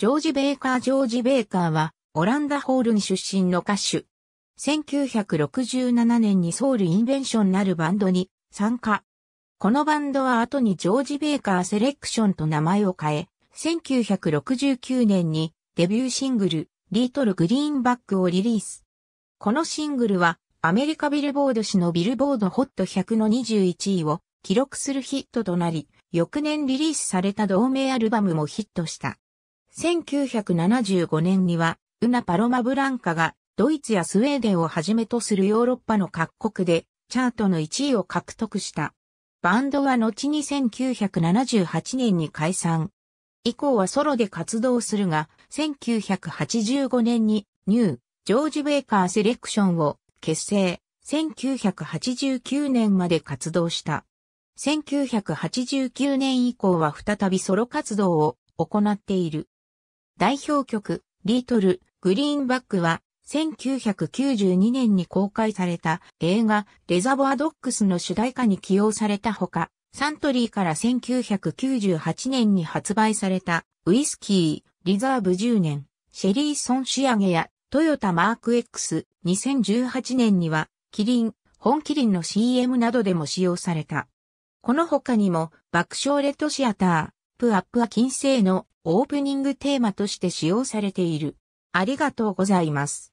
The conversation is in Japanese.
ジョージ・ベーカー・ジョージ・ベーカーは、オランダ・ホールに出身の歌手。1967年にソウル・インベンションなるバンドに参加。このバンドは後にジョージ・ベーカー・セレクションと名前を変え、1969年にデビューシングル、リートル・グリーンバックをリリース。このシングルは、アメリカビルボード誌のビルボードホット100の21位を記録するヒットとなり、翌年リリースされた同名アルバムもヒットした。1975年には、ウナ・パロマ・ブランカが、ドイツやスウェーデンをはじめとするヨーロッパの各国で、チャートの1位を獲得した。バンドは後に1978年に解散。以降はソロで活動するが、1985年に、ニュー、ジョージ・ベイカー・セレクションを結成、1989年まで活動した。1989年以降は再びソロ活動を行っている。代表曲、リートル、グリーンバックは、1992年に公開された映画、レザボアドックスの主題歌に起用されたほか、サントリーから1998年に発売された、ウイスキー、リザーブ10年、シェリーソン仕上げや、トヨタマーク X、2018年には、キリン、本キリンの CM などでも使用された。この他にも、爆笑レッドシアター、プアップは金星のオープニングテーマとして使用されている。ありがとうございます。